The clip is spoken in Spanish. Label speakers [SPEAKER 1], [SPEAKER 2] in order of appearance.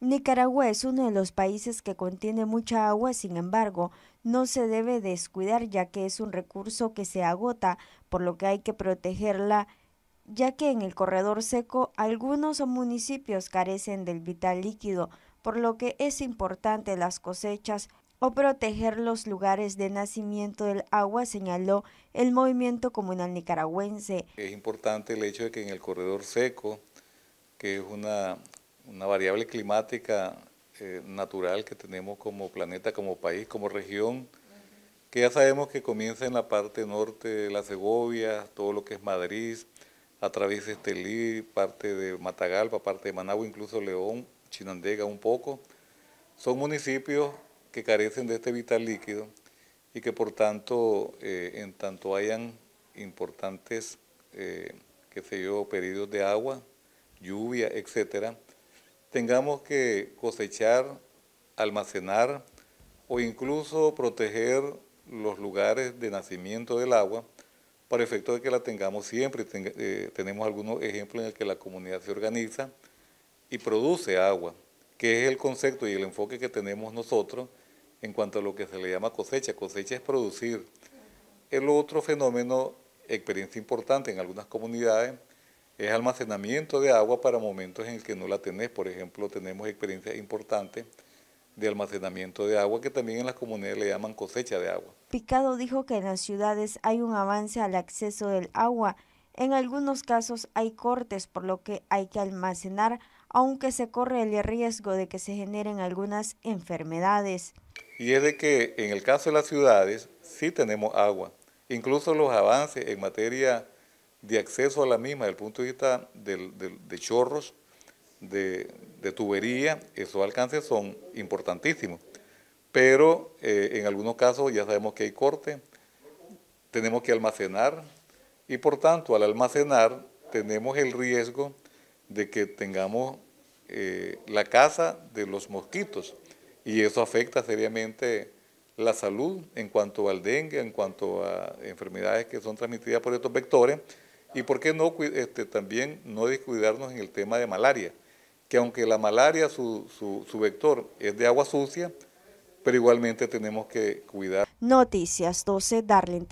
[SPEAKER 1] Nicaragua es uno de los países que contiene mucha agua, sin embargo, no se debe descuidar ya que es un recurso que se agota, por lo que hay que protegerla, ya que en el corredor seco algunos municipios carecen del vital líquido, por lo que es importante las cosechas o proteger los lugares de nacimiento del agua, señaló el movimiento comunal nicaragüense.
[SPEAKER 2] Es importante el hecho de que en el corredor seco, que es una una variable climática eh, natural que tenemos como planeta, como país, como región, que ya sabemos que comienza en la parte norte de la Segovia, todo lo que es Madrid, atraviesa Estelí, parte de Matagalpa, parte de Managua, incluso León, Chinandega un poco. Son municipios que carecen de este vital líquido y que por tanto, eh, en tanto hayan importantes, eh, qué sé yo, periodos de agua, lluvia, etcétera, tengamos que cosechar, almacenar o incluso proteger los lugares de nacimiento del agua para efecto de que la tengamos siempre. Eh, tenemos algunos ejemplos en el que la comunidad se organiza y produce agua, que es el concepto y el enfoque que tenemos nosotros en cuanto a lo que se le llama cosecha. Cosecha es producir. El otro fenómeno, experiencia importante en algunas comunidades, es almacenamiento de agua para momentos en el que no la tenés. Por ejemplo, tenemos experiencias importantes de almacenamiento de agua que también en las comunidades le llaman cosecha de
[SPEAKER 1] agua. Picado dijo que en las ciudades hay un avance al acceso del agua. En algunos casos hay cortes, por lo que hay que almacenar, aunque se corre el riesgo de que se generen algunas enfermedades.
[SPEAKER 2] Y es de que en el caso de las ciudades sí tenemos agua. Incluso los avances en materia de acceso a la misma desde el punto de vista de chorros, de, tubería, esos alcances son importantísimos. Pero eh, en algunos casos ya sabemos que hay corte, tenemos que almacenar y por tanto al almacenar tenemos el riesgo de que tengamos eh, la casa de los mosquitos y eso afecta seriamente la salud en cuanto al dengue, en cuanto a enfermedades que son transmitidas por estos vectores. Y por qué no este, también no descuidarnos en el tema de malaria, que aunque la malaria, su, su, vector es de agua sucia, pero igualmente tenemos que cuidar.
[SPEAKER 1] Noticias 12, Darlene